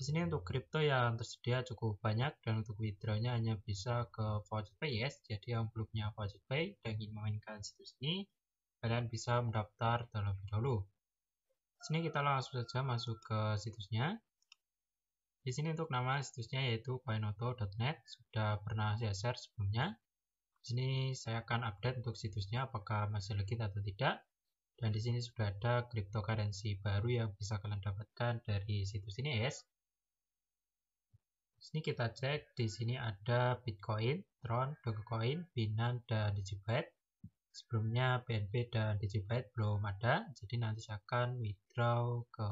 Di sini untuk kripto yang tersedia cukup banyak dan untuk withdrawnya hanya bisa ke Voucher Pay yes. Jadi yang belum punya Voucher Pay dan ingin memainkan situs ini, kalian bisa mendaftar terlebih dahulu. Di sini kita langsung saja masuk ke situsnya. Di sini untuk nama situsnya yaitu coinoto.net sudah pernah saya share sebelumnya. Di sini saya akan update untuk situsnya apakah masih legit atau tidak. Dan di sini sudah ada cryptocurrency baru yang bisa kalian dapatkan dari situs ini, yes sini kita cek di sini ada Bitcoin, Tron, Dogecoin, Binance, dan Digibyte. Sebelumnya BNB dan Digibyte belum ada, jadi nanti saya akan withdraw ke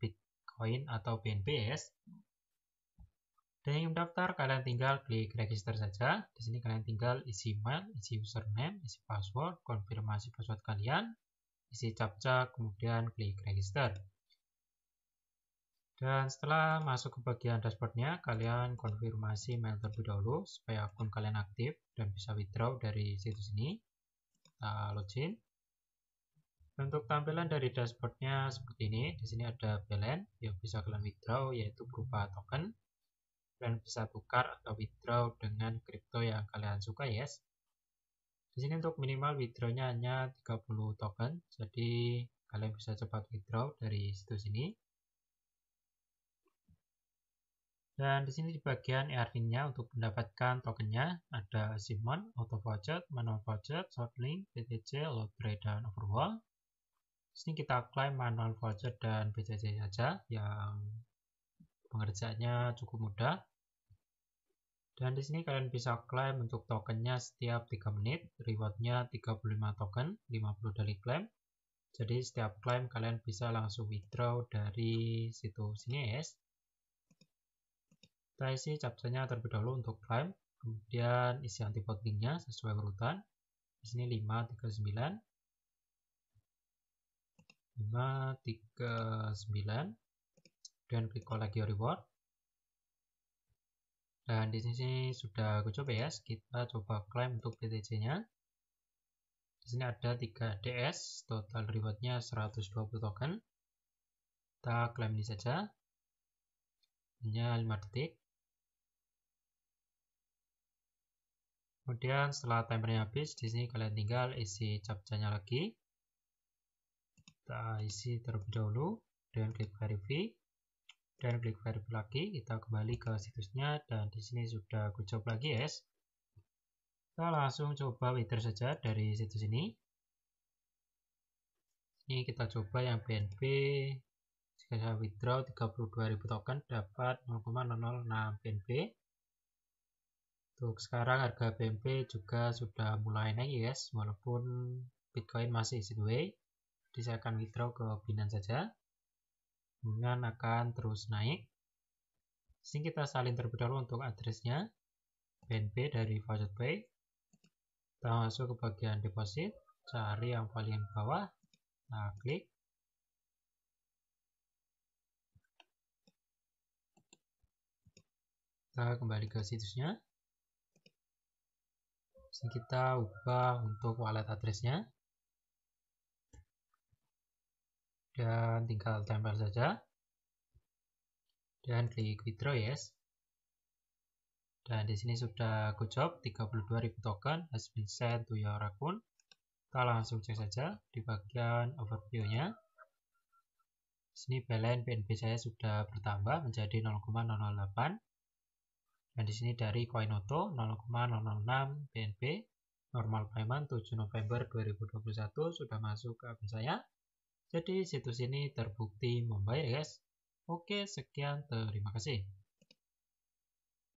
Bitcoin atau BNBS. Dan yang mendaftar, kalian tinggal klik register saja. Di sini kalian tinggal isi email, isi username, isi password, konfirmasi password kalian, isi captcha, kemudian klik register. Dan setelah masuk ke bagian dashboardnya, kalian konfirmasi mail terlebih dahulu supaya akun kalian aktif dan bisa withdraw dari situs ini. Kita login. Untuk tampilan dari dashboardnya seperti ini, di sini ada balance yang bisa kalian withdraw yaitu berupa token dan bisa tukar atau withdraw dengan kripto yang kalian suka yes. Di sini untuk minimal withdrawnya hanya 30 token, jadi kalian bisa cepat withdraw dari situs ini. Dan di sini di bagian ERP-nya untuk mendapatkan tokennya ada Simon, Auto voucher, Manual Voucher, Shortlink, BTC, Lotre, dan Overwall. Di sini kita klaim Manual Voucher dan BTC saja yang pengerjaannya cukup mudah. Dan di sini kalian bisa klaim untuk tokennya setiap 3 menit, rewardnya 35 token, 50 dari klaim. Jadi setiap klaim kalian bisa langsung withdraw dari situs ini ya. Kita isi captcha-nya terlebih dahulu untuk prime, kemudian isi anti nya sesuai urutan. Di sini 539. 539. dan klik collect your reward. Dan di sini sudah aku coba ya, kita coba claim untuk BTC-nya. Di sini ada 3 DS, total rewardnya nya 120 token. Kita claim ini saja. Hanya 5 detik. Kemudian setelah timernya habis, di sini kalian tinggal isi captcha lagi. Kita isi terlebih dahulu, dan klik verify. Dan klik verify lagi, kita kembali ke situsnya, dan di sini sudah good job lagi guys. Kita langsung coba withdraw saja dari situs ini. Ini kita coba yang BNP. jika saya withdraw 32.000 token dapat 0,006 BNP. Untuk sekarang harga BNB juga sudah mulai naik guys. walaupun Bitcoin masih sideways. Jadi saya akan withdraw ke Binance saja. Kemudian akan terus naik. Sini kita salin terlebih dahulu untuk addressnya. BNB dari Voucher Pay. Kita masuk ke bagian deposit. Cari yang paling bawah. Nah, klik. Kita kembali ke situsnya. Sini kita ubah untuk wallet addressnya dan tinggal tempel saja dan klik withdraw yes dan di sini sudah good job 32.000 token has been sent to your account kita langsung cek saja di bagian overview-nya sini balance BNB saya sudah bertambah menjadi 0,008 dan di sini dari Koinoto 0,006 BNB normal payment 7 November 2021 sudah masuk ke akun saya. Jadi situs ini terbukti membayar guys. Oke, sekian terima kasih.